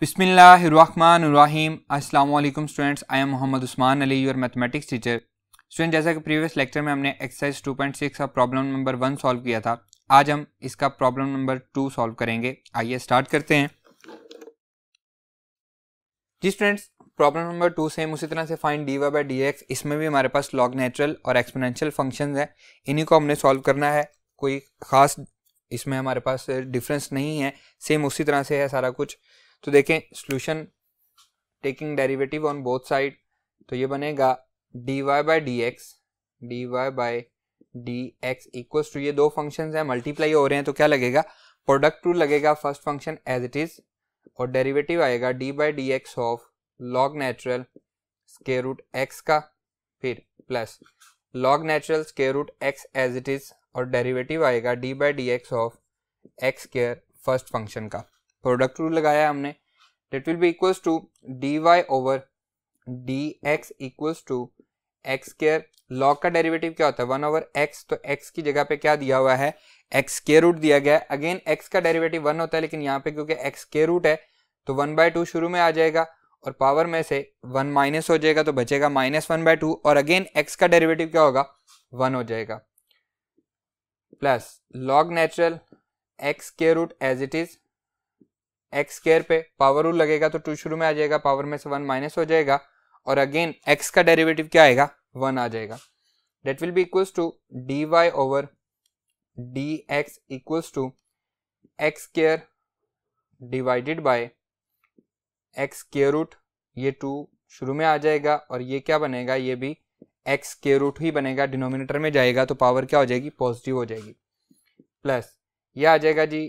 बिसमीम अस्सलाम students I am Mohammad Usman Ali your mathematics teacher student जैसा कि प्रीवियस लेक्चर में हमने एक्सरसाइज 2.6 पॉइंट का प्रॉब्लम नंबर वन सॉल्व किया था आज हम इसका प्रॉब्लम नंबर टू सॉल्व करेंगे आइए स्टार्ट करते हैं जी students problem number two same उसी तरह से find d y by d x इसमें भी हमारे पास लॉग नेचुरल और एक्सपोनेंशियल फंक्शन है इन्हीं को हमने सॉल्व करना है कोई ख़ास इसमें हमारे पास डिफरेंस नहीं है सेम उसी तरह से है सारा कुछ तो देखें solution taking derivative on both side तो ये बनेगा d y by d x d y by d x equals to ये दो फंक्शन हैं मल्टीप्लाई हो रहे हैं तो क्या लगेगा प्रोडक्ट टू लगेगा first function as it is और डेरिवेटिव आएगा d by d x of log natural square root x का फिर plus log natural square root x as it is और डेरिवेटिव आएगा d by d x of x square first function का product rule लगाया हमने that will be equals to d y over d x equals to x square log का derivative क्या होता है one over x तो x की जगह पे क्या दिया हुआ है एक्स के रूट दिया गया है अगेन एक्स का डेरिवेटिव वन होता है लेकिन यहाँ पे क्योंकि एक्स के रूट है तो वन बाय टू शुरू में आ जाएगा और पावर में से वन माइनस हो जाएगा तो बचेगा माइनस वन बाय टू और अगेन एक्स का डेरिवेटिव क्या होगा वन हो जाएगा प्लस लॉग नेचुरल एक्स के root as it is x square पे पावर रूल लगेगा तो टू शुरू में आ जाएगा पावर में से वन माइनस हो जाएगा और अगेन एक्स का डेरिवेटिव क्या आएगा वन आ जाएगा that will be equals to d y over d x equals to x square divided by x के रूट ये टू शुरू में आ जाएगा और ये क्या बनेगा ये भी एक्स के रूट ही बनेगा डिनोमिनेटर में जाएगा तो पावर क्या हो जाएगी पॉजिटिव हो जाएगी प्लस ये आ जाएगा जी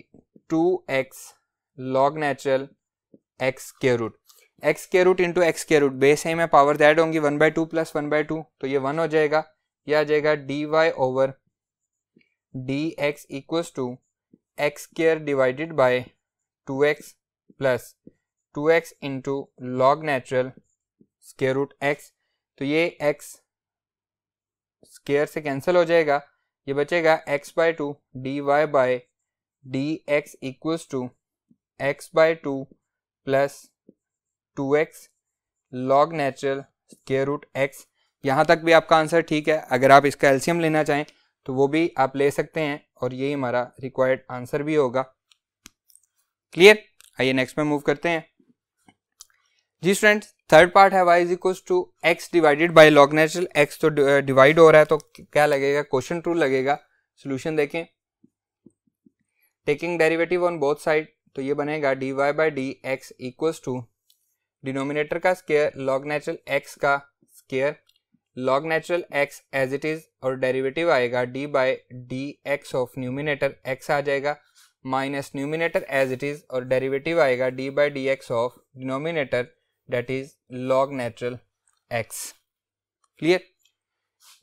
two x log natural x के रूट एक्स के रूट इंटू एक्स के रूट बेस है में पावर ऐड होंगी one by two plus one by two तो ये वन हो जाएगा यह आ जाएगा d y over d x equals to x square divided by two x plus two x into log natural square root x तो ये एक्स स्केयर से कैंसिल हो जाएगा ये बचेगा x by two d y by d x equals to x by two plus two x log natural के root x यहाँ तक भी आपका आंसर ठीक है अगर आप इसका एल्शियम लेना चाहें तो वो भी आप ले सकते हैं और यही हमारा रिक्वायर्ड आंसर भी होगा क्लियर आइए नेक्स्ट में मूव करते हैं जी स्टूडेंट्स थर्ड पार्ट है y is equals to x divided by log natural x तो डिवाइड हो रहा है तो क्या लगेगा क्वेश्चन ट्रू लगेगा सोल्यूशन देखें taking derivative on both side तो ये बनेगा d y by d x इक्व टू डिनोमिनेटर का स्केयर लॉग नेचुरल एक्स का square log natural x as it is और डेरिवेटिव आएगा d by d x of numerator x आ जाएगा minus numerator as it is और derivative आएगा d by d x of denominator that is log natural x clear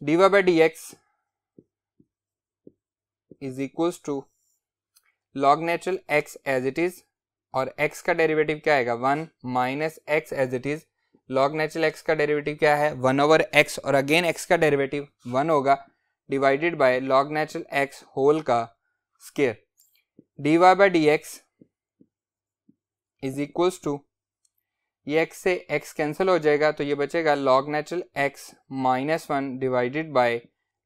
d y by d x is equals to log natural x as it is और x का derivative क्या आएगा one minus x as it is log natural x का derivative क्या है one over x और again x का derivative one होगा divided by log natural x whole का square d y by d x is equals to ये x से x cancel हो जाएगा तो ये बचेगा log natural x minus one divided by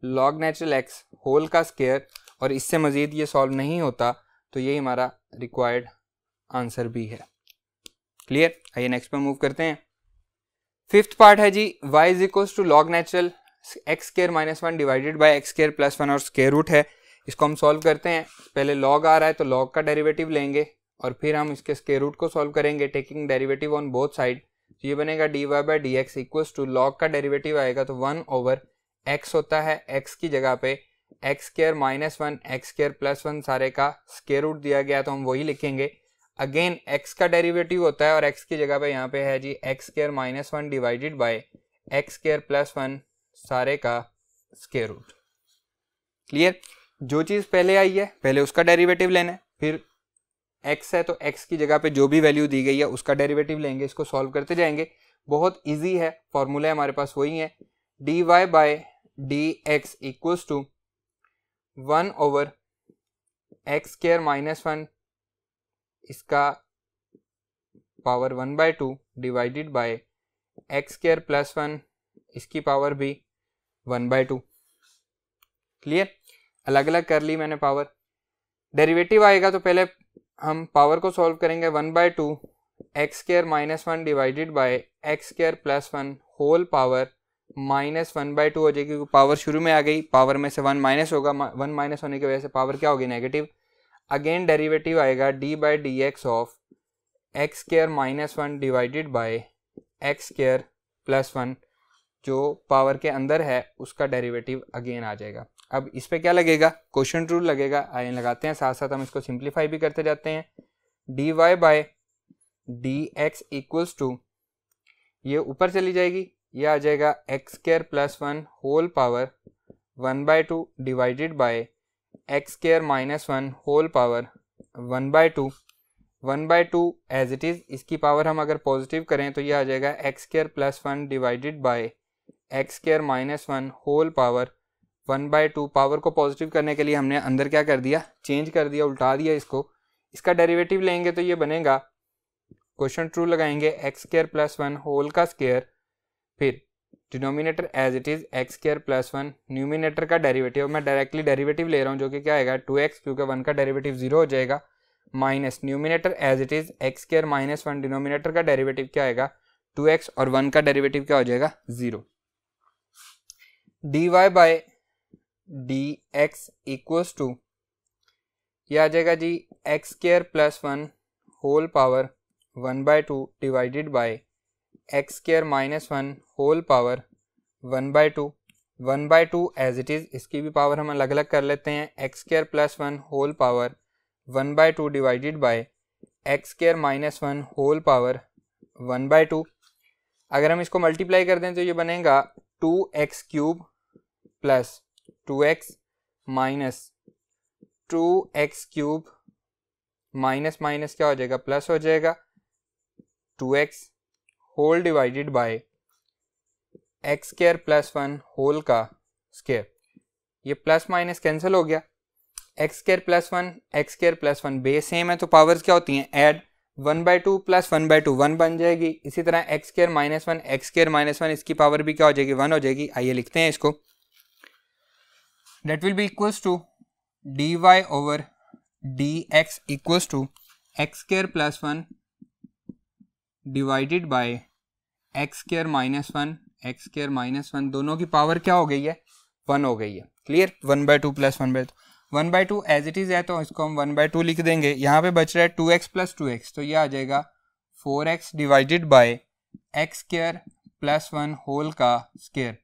log natural x whole का स्केयर और इससे मज़ीद ये सॉल्व नहीं होता तो यही हमारा रिक्वायर्ड आंसर भी है क्लियर आइए नेक्स्ट पर मूव करते हैं फिफ्थ पार्ट है जी y is equals to log natural x square minus one divided by x square plus one और स्केयर रूट है इसको हम सॉल्व करते हैं पहले लॉग आ रहा है तो लॉग का डेरिवेटिव लेंगे और फिर हम इसके स्केयर रूट को सॉल्व करेंगे taking derivative on both side तो ये बनेगा d y by d x equals to log का डेरिवेटिव आएगा तो वन ओवर एक्स होता है एक्स की जगह पे x square minus one x square plus one सारे का स्केयर रूट दिया गया तो हम वही लिखेंगे अगेन एक्स का डेरिवेटिव होता है और एक्स की जगह पे यहाँ पे है जी x square minus one divided by x square plus one सारे का स्केयर रूट क्लियर जो चीज़ पहले आई है पहले उसका डेरिवेटिव लेना है फिर एक्स है तो एक्स की जगह पे जो भी वैल्यू दी गई है उसका डेरिवेटिव लेंगे इसको सॉल्व करते जाएंगे बहुत इजी है फॉर्मूला हमारे पास वही है d y by d x equals to one over x square minus one इसका power one by two divided by x square plus one इसकी पावर भी वन बाय टू क्लियर अलग अलग कर ली मैंने पावर डेरिवेटिव आएगा तो पहले हम पावर को सॉल्व करेंगे one by two x square minus one divided by x square plus one whole power minus one by two हो जाएगी क्योंकि पावर शुरू में आ गई पावर में से वन माइनस होगा वन माइनस होने की वजह से पावर क्या होगी नेगेटिव अगेन डेरिवेटिव आएगा d by d x of x square minus one divided by x square plus one जो पावर के अंदर है उसका डेरिवेटिव अगेन आ जाएगा अब इस पर क्या लगेगा क्वेश्चन रूल लगेगा आयन लगाते हैं साथ साथ हम इसको सिंप्लीफाई भी करते जाते हैं d y by d x equals to ये ऊपर चली जाएगी ये आ जाएगा x square plus one whole power one by two divided by x square minus one whole power one by two one by two as it is इसकी power हम अगर पॉजिटिव करें तो ये आ जाएगा x square plus one divided by x square minus one whole power one by two power को positive करने के लिए हमने अंदर क्या कर दिया चेंज कर दिया उल्टा दिया इसको इसका डेरिवेटिव लेंगे तो ये बनेगा क्वेश्चन ट्रू लगाएंगे x square plus one whole का स्केयर फिर denominator as it is x square plus one numerator का डेरिवेटिव मैं डायरेक्टली डेरिवेटिव ले रहा हूँ जो कि क्या आएगा टू एक्स क्योंकि वन का डेरिवेटिव जीरो हो जाएगा minus numerator as it is x square minus one denominator का डेरिवेटिव क्या आएगा टू एक्स और वन का डेरिवेटिव क्या हो जाएगा zero D y by d x equals to यह आ जाएगा जी x square plus one whole power one by two divided by x square minus one whole power one by two one by two as it is इसकी भी power हम अलग अलग कर लेते हैं x square plus one whole power one by two divided by x square minus one whole power one by two अगर हम इसको मल्टीप्लाई कर दें तो ये बनेगा two x cube plus two x minus two x cube minus minus क्या हो जाएगा प्लस हो जाएगा two x whole divided by x square plus one whole का स्केयर ये प्लस माइनस कैंसिल हो गया x square plus one x square plus one base same है तो पावर्स क्या होती हैं add one by two plus one by two one बन जाएगी इसी तरह x square minus one x square minus one इसकी पावर भी क्या हो जाएगी वन हो जाएगी आइए लिखते हैं इसको that will be equals to d y over d x equals to x square plus one divided by x square minus one x square minus one दोनों की पावर क्या हो गई है वन हो गई है clear one by two plus one by two one by two as it is है तो इसको हम वन बाय टू लिख देंगे यहाँ पे बच रहा है two x plus two x तो ये आ जाएगा four x divided by x square plus one whole का स्केयर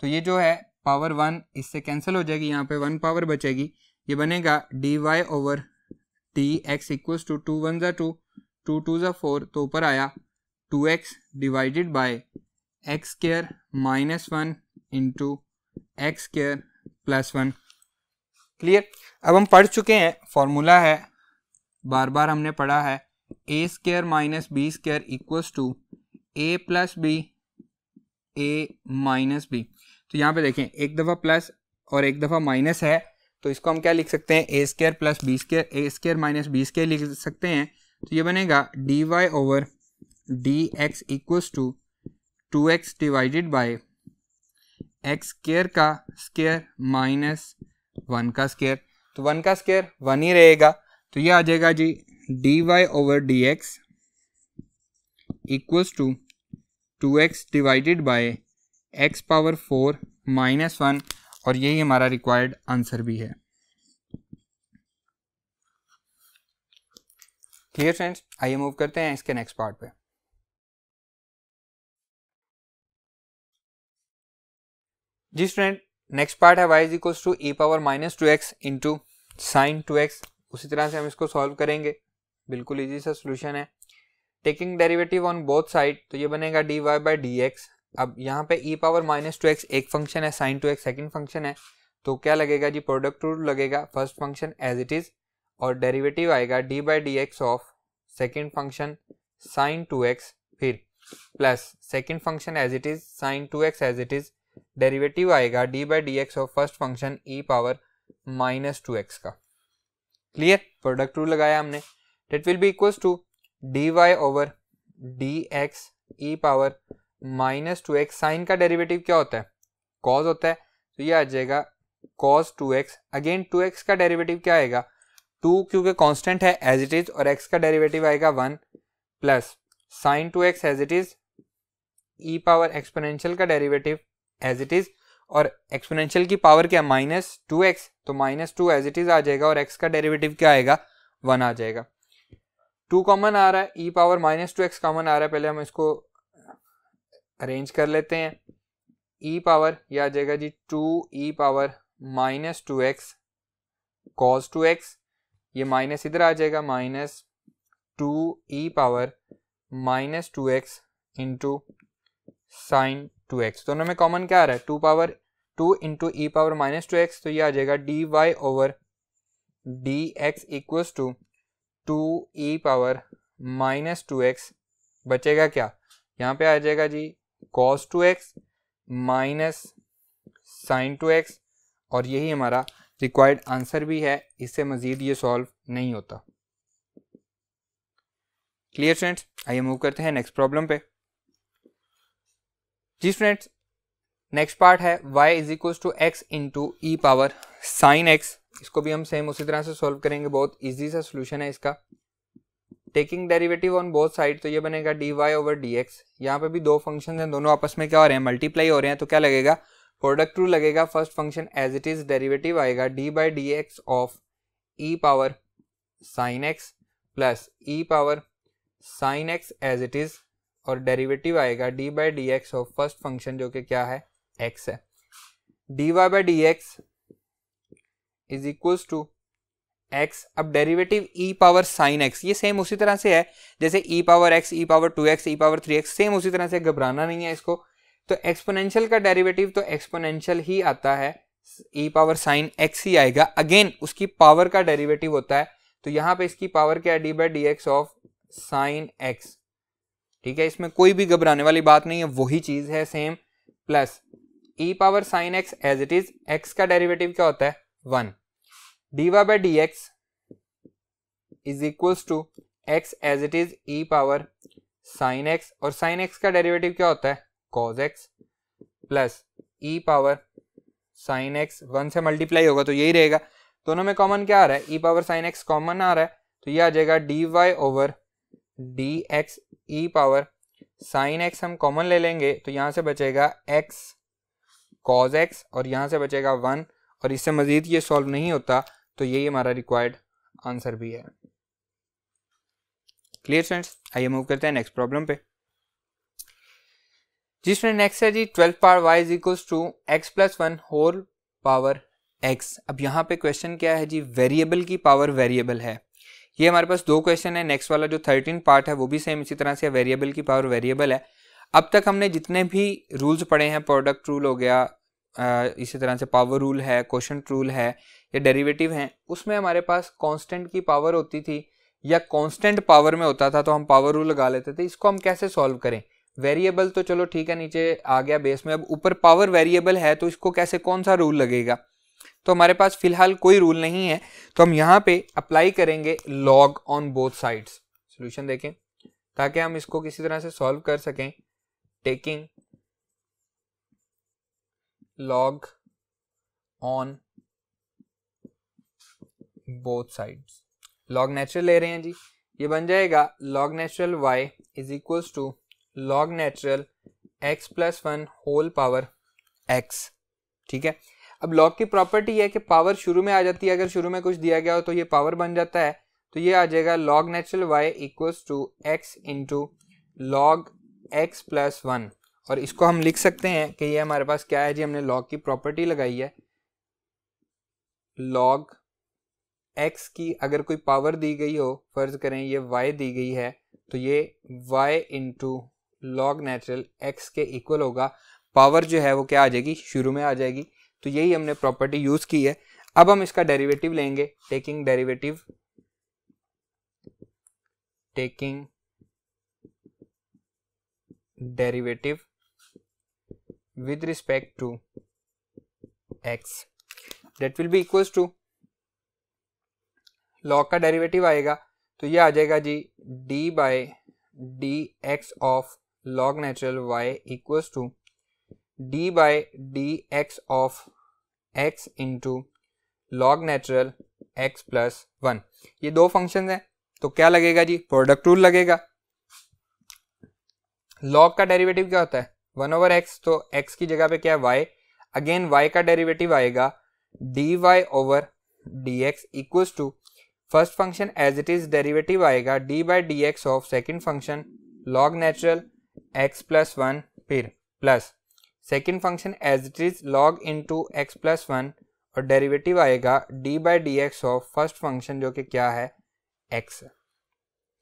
तो ये जो है पावर वन इससे कैंसिल हो जाएगी यहाँ पे वन पावर बचेगी ये बनेगा d y over d x equals to two one ज़ा टू टू टू ज़ा फोर तो ऊपर आया two x divided by x square minus one into x square plus one clear अब हम पढ़ चुके हैं फॉर्मूला है बार बार हमने पढ़ा है a square minus b square equals to a plus b a minus b तो यहाँ पे देखें एक दफ़ा प्लस और एक दफ़ा माइनस है तो इसको हम क्या लिख सकते हैं a square plus b square a square minus b square लिख सकते हैं तो ये बनेगा d y over d x equals to two x divided by x square का स्केयर माइनस वन का स्केयर तो वन का स्केयर वन ही रहेगा तो ये आ जाएगा जी d y over d x equals to two x divided by x power four minus one और यही हमारा रिक्वायर्ड आंसर भी है क्लियर फ्रेंड्स आइए मूव करते हैं इसके नेक्स्ट पार्ट पे जी स्टूडेंट नेक्स्ट पार्ट है y is equals to e power minus two x into sine two x उसी तरह से हम इसको सॉल्व करेंगे बिल्कुल इजी सा सोल्यूशन है taking derivative on both side तो ये बनेगा d y by d x अब यहाँ पे e power minus two x एक फंक्शन है sine two x second function है तो क्या लगेगा जी प्रोडक्ट रूल लगेगा first function as it is और डेरिवेटिव आएगा d by d x of second function sine two x फिर plus second function as it is sine two x as it is derivative आएगा d by d x of first function e power minus two x का clear product rule लगाया हमने that will be equals to d y over d x e power minus two x sine का derivative क्या होता है cause होता है तो ये आ जाएगा cos two x again two x का डेरिवेटिव क्या आएगा टू क्योंकि कॉन्स्टेंट है एज इट इज और एक्स का डेरिवेटिव आएगा one plus sine two x as it is e power exponential का डेरिवेटिव एज इट इज और एक्सपोनेंशियल की पावर क्या माइनस टू एक्स तो minus two as it is आ जाएगा और एक्स का डेरिवेटिव क्या आएगा वन आ जाएगा टू कॉमन आ रहा है e power minus two x common आ रहा है पहले हम इसको अरेंज कर लेते हैं ई e पावर ये आ जाएगा जी two e power minus two x cos two x ये माइनस इधर आ जाएगा minus two e power minus two x into sine two x दोनों में कॉमन क्या आ रहा है two power two into e power minus two x तो ये आ जाएगा d y over d x इक्व to two e power minus two x बचेगा क्या यहाँ पे आ जाएगा जी cos two x minus sine two x और यही हमारा रिक्वायर्ड आंसर भी है इससे मज़ीद ये सॉल्व नहीं होता क्लियर स्टूडेंट्स आइए मूव करते हैं नेक्स्ट प्रॉब्लम पे जी स्टूडेंट्स नेक्स्ट पार्ट है y is equals to x into e power sine x इसको भी हम सेम उसी तरह से सॉल्व करेंगे बहुत इजी सा सोल्यूशन है इसका taking derivative on both side तो ये बनेगा d y over d x यहाँ पे भी दो फंक्शन हैं दोनों आपस में क्या हो रहे हैं मल्टीप्लाई हो रहे हैं तो क्या लगेगा प्रोडक्ट रू लगेगा first function as it is derivative आएगा d by d x of e power sine x plus e power sine x as it is और डेरिवेटिव आएगा d by d x of first function जो कि क्या है x है d y by d x is equals to x अब derivative e power sine x ये same उसी तरह से है जैसे e power x e power two x e power three x same उसी तरह से घबराना नहीं है इसको तो एक्सपोनेंशियल का डेरिवेटिव तो एक्सपोनेंशियल ही आता है ई पावर साइन एक्स ही आएगा अगेन उसकी पावर का डेरिवेटिव होता है तो यहाँ पे इसकी पावर क्या है d by d x of sine x ठीक है इसमें कोई भी घबराने वाली बात नहीं है वही चीज है same plus e power sine x as it is x का डेरिवेटिव क्या होता है one d y by d x is equals to x as it is e power sine x और साइन एक्स का डेरिवेटिव क्या होता है cos x plus e power sine x one से मल्टीप्लाई होगा तो यही रहेगा दोनों में कॉमन क्या आ रहा है e power sine x common आ रहा है तो ये आ जाएगा d y over d x e power sine x हम कॉमन ले लेंगे तो यहाँ से बचेगा एक्स कॉज एक्स और यहाँ से बचेगा वन और इससे मज़ीद ये सॉल्व नहीं होता तो यही हमारा रिक्वायर्ड आंसर भी है क्लियर फ्रेंड्स आइए मूव करते हैं नेक्स्ट प्रॉब्लम पे जिसमें नेक्स्ट है जी twelfth power y is equals to x plus one whole power x अब यहाँ पे क्वेश्चन क्या है जी वेरिएबल की पावर वेरिएबल है ये हमारे पास दो क्वेश्चन है नेक्स्ट वाला जो थर्टीन पार्ट है वो भी सेम इसी तरह से वेरिएबल की पावर वेरिएबल है अब तक हमने जितने भी रूल्स पढ़े हैं प्रोडक्ट रूल हो गया इसी तरह से पावर रूल है क्वेश्चन रूल है या डेरिवेटिव हैं उसमें हमारे पास कांस्टेंट की पावर होती थी या कांस्टेंट पावर में होता था तो हम पावर रूल लगा लेते थे इसको हम कैसे सॉल्व करें वेरिएबल तो चलो ठीक है नीचे आ गया बेस में अब ऊपर पावर वेरिएबल है तो इसको कैसे कौन सा रूल लगेगा तो हमारे पास फिलहाल कोई रूल नहीं है तो हम यहाँ पे अप्लाई करेंगे log on both sides solution देखें ताकि हम इसको किसी तरह से सॉल्व कर सकें taking log on both sides log natural ले रहे हैं जी ये बन जाएगा log natural y is equals to log natural x plus one whole power x ठीक है अब लॉग की प्रॉपर्टी है कि पावर शुरू में आ जाती है अगर शुरू में कुछ दिया गया हो तो ये पावर बन जाता है तो ये आ जाएगा log natural y equals to x into log x plus one और इसको हम लिख सकते हैं कि ये हमारे पास क्या है जी हमने लॉग की प्रॉपर्टी लगाई है लॉग एक्स की अगर कोई पावर दी गई हो फर्ज करें ये वाई दी गई है तो ये y into log natural x के इक्वल होगा पावर जो है वो क्या आ जाएगी शुरू में आ जाएगी तो यही हमने प्रॉपर्टी यूज की है अब हम इसका डेरिवेटिव लेंगे taking derivative taking derivative with respect to x that will be equals to log का डेरिवेटिव आएगा तो ये आ जाएगा जी d by d x of log natural y equals to d by d x of x into log natural x plus one ये दो function हैं तो क्या लगेगा जी प्रोडक्ट रूल लगेगा लॉग का डेरिवेटिव क्या होता है वन ओवर एक्स तो एक्स की जगह पे क्या है वाई अगेन वाई का डेरिवेटिव आएगा d y over d x equals to first function as it is derivative आएगा d by d x of second function log natural x plus one फिर plus second function as it is log in to x plus one और derivative आएगा d by d x of first function जो कि क्या है x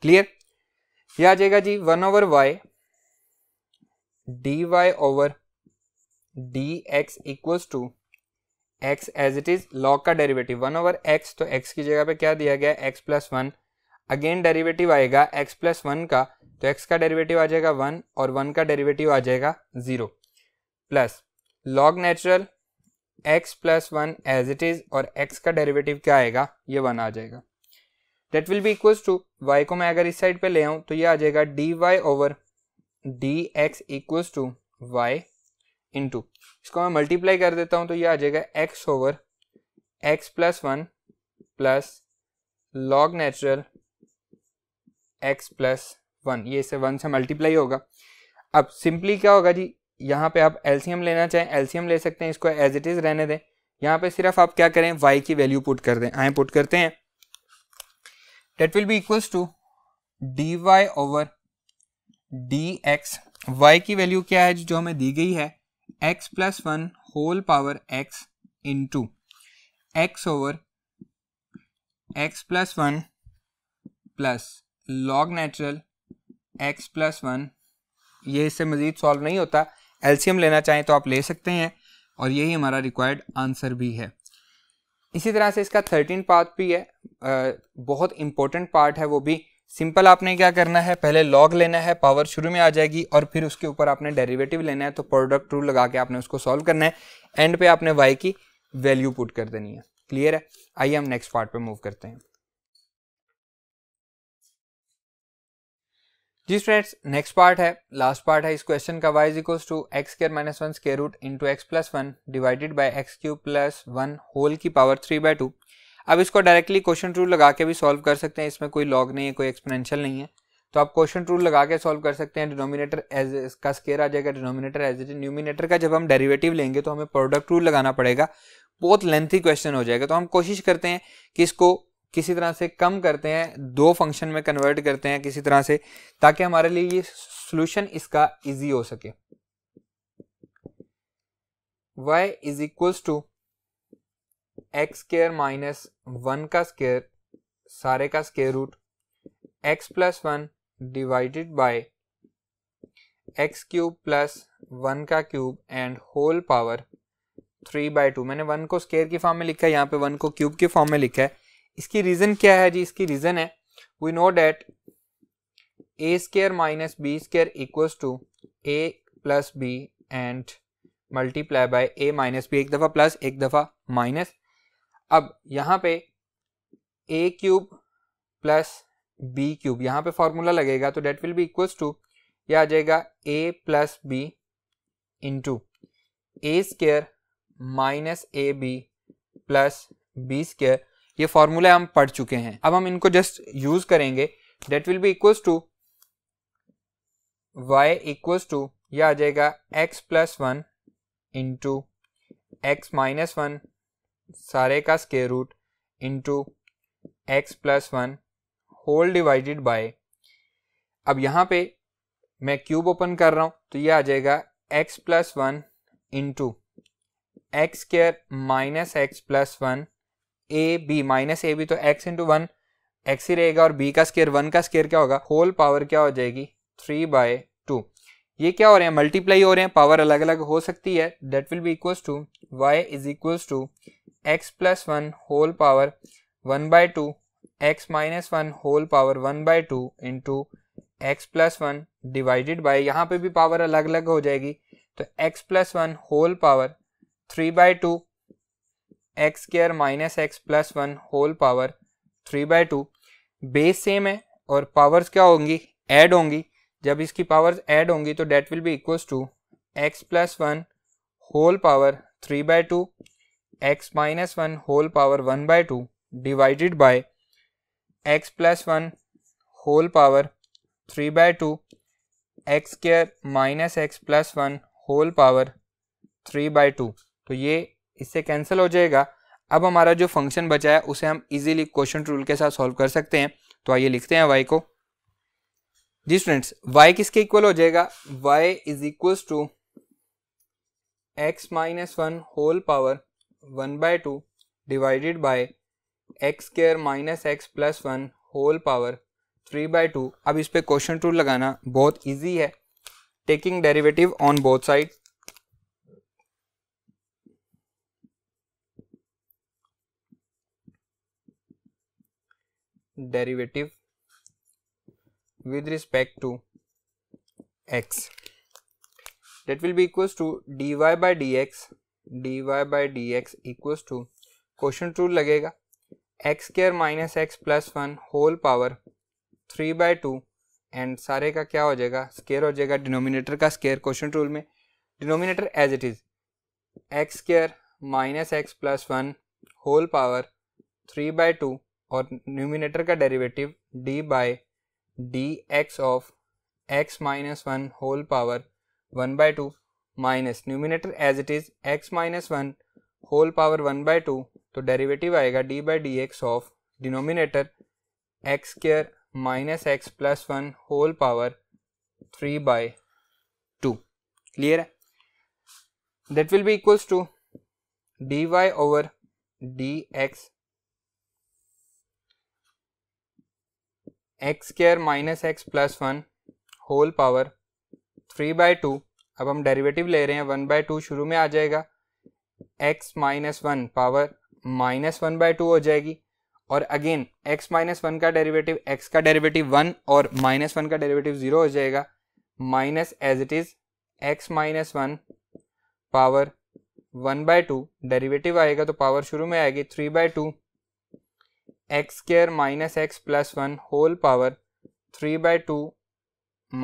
clear यह आ जाएगा जी one over y d y over d x equals to x as it is log का डेरिवेटिव वन ओवर एक्स तो एक्स की जगह पे क्या दिया गया x plus one again derivative आएगा एक्स प्लस वन का तो एक्स का डेरिवेटिव आ जाएगा वन और वन का डेरिवेटिव आ जाएगा zero plus log natural x plus one as it is और एक्स का डेरिवेटिव क्या आएगा ये वन आ जाएगा that will be equals to y को मैं अगर इस साइड पे ले आऊँ तो ये आ जाएगा d y over d x equals to y into इसको मैं मल्टीप्लाई कर देता हूँ तो ये आ जाएगा x over x plus one plus log natural x plus one ये इसे वन से मल्टीप्लाई होगा अब सिंपली क्या होगा जी यहाँ पे आप एलसीएम लेना चाहें एलसीएम ले सकते हैं इसको एज इट इज़ रहने दें यहाँ पे सिर्फ आप क्या करें वाई की वैल्यू पुट कर दें आए पुट करते हैं that will be equals to d y over d x y की वैल्यू क्या है जो हमें दी गई है x plus one whole power x to x over x plus one plus log natural x plus one ये इससे मज़ीद सॉल्व नहीं होता एल्शियम लेना चाहें तो आप ले सकते हैं और यही हमारा रिक्वायर्ड आंसर भी है इसी तरह से इसका थर्टीन पार्ट भी है बहुत इंपॉर्टेंट पार्ट है वो भी सिंपल आपने क्या करना है पहले लॉग लेना है पावर शुरू में आ जाएगी और फिर उसके ऊपर आपने डेरिवेटिव लेना है तो प्रोडक्ट रूल लगा के आपने उसको सॉल्व करना है एंड पे आपने वाई की वैल्यू पुट कर देनी है क्लियर है आइए हम नेक्स्ट पार्ट पे मूव करते हैं जी फ्रेंड्स नेक्स्ट पार्ट है लास्ट पार्ट है इस क्वेश्चन का y equals to x square minus one square root into x plus one divided by x cube plus one whole की पावर थ्री बाय टू अब इसको डायरेक्टली क्वेश्चन रूल लगा के भी सॉल्व कर सकते हैं इसमें कोई लॉग नहीं है कोई एक्सपोनेंशियल नहीं है तो आप क्वेश्चन रूल लगा के सॉल्व कर सकते हैं डिनोमिनेटर एज इसका स्केयर आ जाएगा डिनोमिनेटर एज इट न्यूमिनेटर का जब हम डेरिवेटिव लेंगे तो हमें प्रोडक्ट रूल लगाना पड़ेगा बहुत लेंथी क्वेश्चन हो जाएगा तो हम कोशिश करते हैं कि इसको किसी तरह से कम करते हैं दो फंक्शन में कन्वर्ट करते हैं किसी तरह से ताकि हमारे लिए ये सोल्यूशन इसका इजी हो सके y is equals to x square minus one का स्केयर सारे का square root x plus one divided by x cube plus one का cube and whole power three by two मैंने वन को स्केयर की फॉर्म में लिखा है यहाँ पे वन को क्यूब के फॉर्म में लिखा है इसकी रीज़न क्या है जी इसकी रीज़न है we know that a square minus b square equals to a plus b and multiply by a minus b एक दफ़ा प्लस एक दफ़ा माइनस अब यहाँ पे a cube plus b cube यहाँ पे फॉर्मूला लगेगा तो that will be equals to यह आ जाएगा a plus b into a square minus a b plus b square ये फॉर्मूले हम पढ़ चुके हैं अब हम इनको जस्ट यूज करेंगे that will be equals to y equals to यह आ जाएगा x plus one into x minus one सारे का square root into x plus one whole divided by अब यहाँ पे मैं क्यूब ओपन कर रहा हूँ तो यह आ जाएगा x plus one into x square minus x plus one a b minus a b तो एक्स इंटू वन एक्स ही रहेगा और बी का स्केयर वन का स्केयर क्या होगा होल पावर क्या हो जाएगी थ्री बाय टू ये क्या हो रहे हैं मल्टीप्लाई हो रहे हैं पावर अलग अलग हो सकती है that will be equals to y is equals to x plus one whole power one by two x minus one whole power one by two into x plus one divided by यहाँ पे भी power अलग अलग हो जाएगी तो x plus one whole power three by two x square minus x plus one whole power three by two base same है और पावर्स क्या होंगी ऐड होंगी जब इसकी पावर्स ऐड होंगी तो that will be equals to x plus one whole power three by two x minus one whole power one by two divided by x plus one whole power three by two x square minus x plus one whole power three by two तो ये इससे cancel हो जाएगा अब हमारा जो function बचा है उसे हम इजीली क्वेश्चन रूल के साथ सॉल्व कर सकते हैं तो आइए लिखते हैं वाई को जी स्टूडेंट्स वाई किसके इक्वल हो जाएगा y is equals to x minus one whole power one by two divided by x square minus x plus one whole power three by two अब इस पर क्वेश्चन टू लगाना बहुत ईजी है taking derivative on both side derivative with respect to x that will be equals to dy by dx dy by dx equals to quotient टू लगेगा x square minus x plus one whole power three by two and सारे का क्या हो जाएगा square हो जाएगा denominator का स्केयर क्वेश्चन रूल में denominator as it is x square minus x plus one whole power three by two और न्यूमिनेटर का derivative d by d x of x minus one whole power one by two minus numerator as it is x minus one whole power one by two तो derivative आएगा d by d x of denominator x square minus x plus one whole power three by two clear है that will be equals to d y over d x x square minus x plus one whole power three by two अब हम derivative ले रहे हैं one by to शुरू में आ जाएगा x minus one power minus one by two हो जाएगी और अगेन एक्स माइनस वन का डेरिवेटिव एक्स का डेरिवेटिव वन और माइनस वन का डेरिवेटिव ज़ीरो हो जाएगा minus as it is x minus one power one by two derivative आएगा तो पावर शुरू में आएगी three by two x square minus x plus one whole power three by two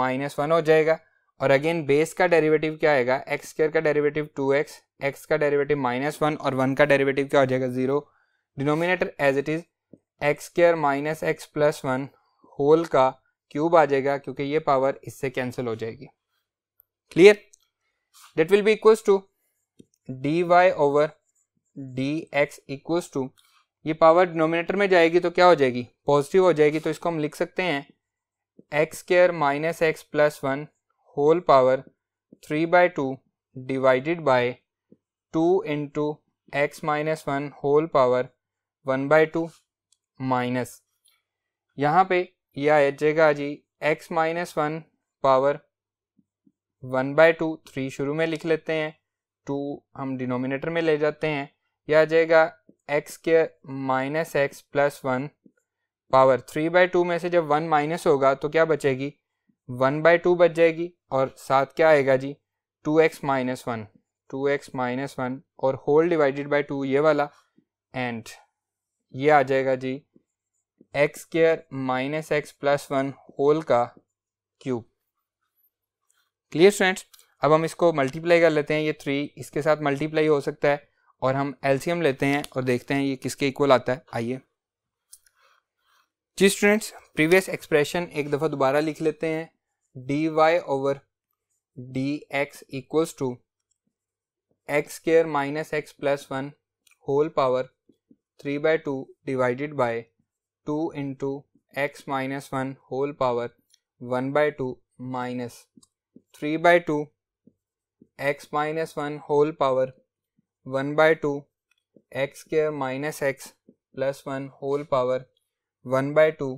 minus one हो जाएगा और अगेन बेस का derivative क्या आएगा एक्स स्क्र का डेरिवेटिव टू एक्स एक्स का डेरिवेटिव माइनस वन और वन का डेरिवेटिव क्या हो जाएगा zero denominator as it is x square minus x plus one whole का क्यूब आ जाएगा क्योंकि ये पावर इससे कैंसिल हो जाएगी clear that will be equals to d y over d x equals to ये पावर डिनोमिनेटर में जाएगी तो क्या हो जाएगी पॉजिटिव हो जाएगी तो इसको हम लिख सकते हैं x square minus x plus one whole power three by two divided by two into x minus one whole power one by two minus यहाँ पे यह आ जाएगा जी x minus one power one by two three शुरू में लिख लेते हैं टू हम डिनोमिनेटर में ले जाते हैं यह आ जाएगा एक्स के minus x plus one power three by two में से जब वन माइनस होगा तो क्या बचेगी वन बाई टू बच जाएगी और साथ क्या आएगा जी two x minus one two x minus one और होल डिवाइडेड बाई टू ये वाला एंड ये आ जाएगा जी x square minus x plus one whole का क्यूब क्लियर स्टूडेंट्स अब हम इसको मल्टीप्लाई कर लेते हैं ये थ्री इसके साथ मल्टीप्लाई हो सकता है और हम एलसीएम लेते हैं और देखते हैं ये किसके इक्वल आता है आइए जी स्टूडेंट्स प्रीवियस एक्सप्रेशन एक दफ़ा दोबारा लिख लेते हैं d y over d x equals to x square minus x plus one whole power three by two divided by two into x minus one whole power one by two minus three by two x minus one whole power one by two x square minus x plus one whole power one by two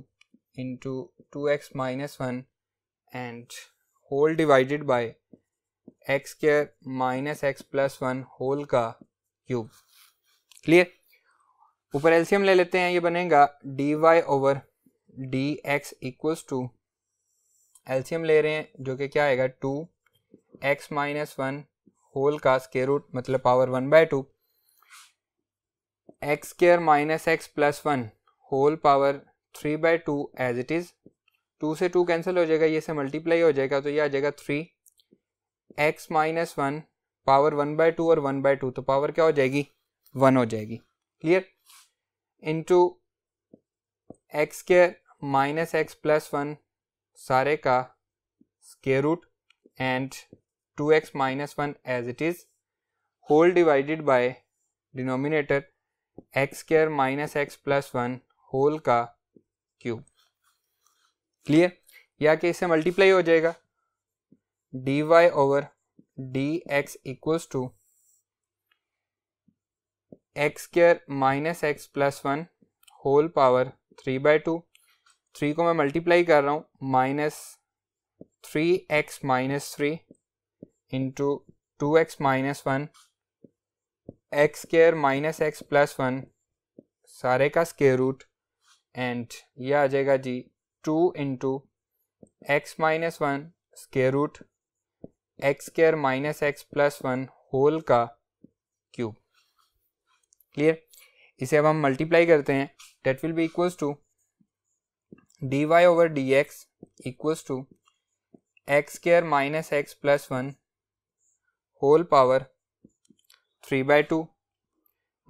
into two x minus one and whole divided by x square minus x plus one whole का cube clear ऊपर LCM ले लेते हैं ये बनेगा d y over d x equals to LCM ले रहे हैं जो कि क्या आएगा two x minus one whole का स्केयर रूट मतलब power one by two x square minus x plus one whole power three by two as it is two से टू कैंसिल हो जाएगा ये से मल्टीप्लाई हो जाएगा तो ये आ जाएगा three x minus one power one by two और वन बाय टू तो पावर क्या हो जाएगी वन हो जाएगी clear into x square minus x plus one सारे का square root and x minus one as it is whole divided by denominator x square minus x plus one whole का cube clear या कि इससे multiply हो जाएगा d y over d x equals to x square minus x plus one whole power three by two three को मैं multiply कर रहा हूँ minus three x minus three into two x minus one x square minus x plus one सारे का square root and ये आ जाएगा जी two into x minus one square root x square minus x plus one whole का cube clear इसे अब हम मल्टीप्लाई करते हैं that will be equals to d y over d x equals to x square minus x plus one whole power three by two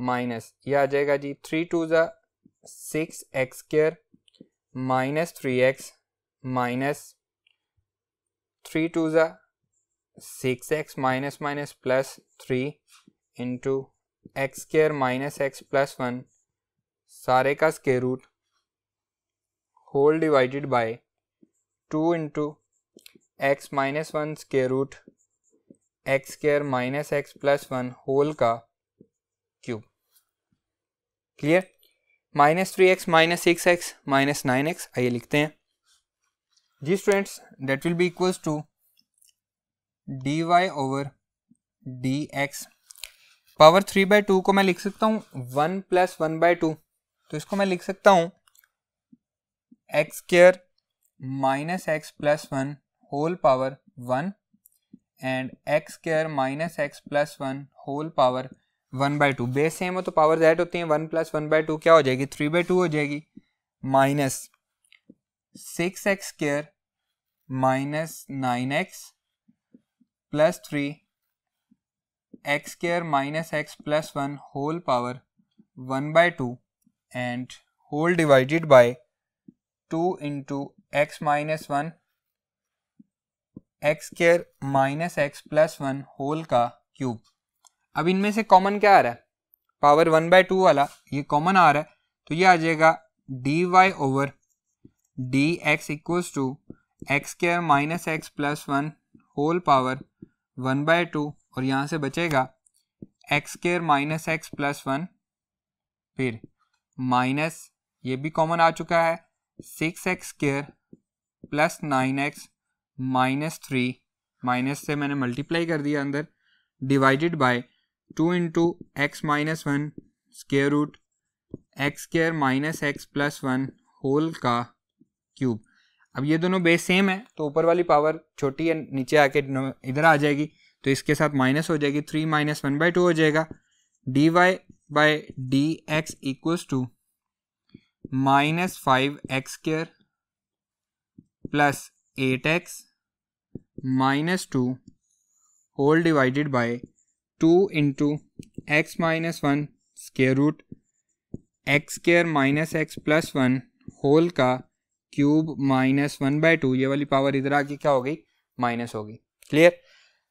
minus ये आ जाएगा जी थ्री टू ज़ा six x square minus three x minus three two ज़ा six x minus minus plus three into x square minus x plus one सारे का square root whole divided by two into x minus one square root x square minus x plus one whole का cube clear minus three x minus six x minus nine x आइए लिखते हैं जी students that will be equals to d y over d x power three by two को मैं लिख सकता हूँ one plus one by two तो इसको मैं लिख सकता हूँ x square minus x plus one whole power one and x square minus x plus one whole power one by two base same हो तो पावर जैड होती है one plus one by two क्या हो जाएगी थ्री बाई टू हो जाएगी minus six x square minus nine x plus three x square minus x plus one whole power one by two and whole divided by two into x minus one x square minus x plus one whole का cube अब इनमें से common क्या आ रहा है power one by to वाला ये कॉमन आ रहा है तो ये आ जाएगा d y over d x equals to x square minus x plus one whole power one by two और यहाँ से बचेगा x square minus x plus one फिर माइनस ये भी कॉमन आ चुका है six x square plus nine x minus three minus से मैंने मल्टीप्लाई कर दिया अंदर divided by two into x minus one square root x square minus x plus one whole का क्यूब अब ये दोनों बेस सेम है तो ऊपर वाली पावर छोटी है नीचे आके इधर आ जाएगी तो इसके साथ माइनस हो जाएगी three minus one by two हो जाएगा d y by d x equals to minus five x square plus eight x minus two whole divided by two into x minus one square root x square minus x plus one whole का cube minus one by two ये वाली power इधर आके क्या हो गई minus होगी clear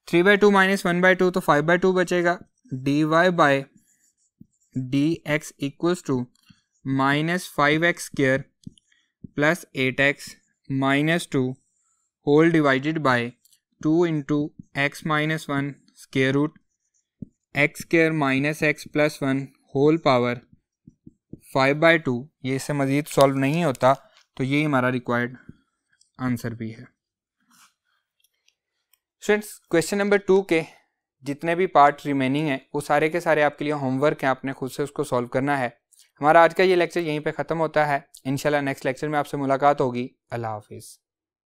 three by two minus one by two तो फाइव बाय टू बचेगा d y by d x equals to minus five x square plus eight x minus two whole divided by two into x minus one square root x square minus x plus one whole power five by two ये इससे मज़ीद solve नहीं होता तो ये हमारा required answer भी है फ्रेंड्स क्वेश्चन नंबर टू के जितने भी पार्ट रिमेनिंग है वो सारे के सारे आपके लिए होमवर्क हैं आपने खुद से उसको सॉल्व करना है हमारा आज का ये लेक्चर यहीं पे ख़त्म होता है इंशाल्लाह नेक्स्ट लेक्चर में आपसे मुलाकात होगी अल्लाह हाफिज़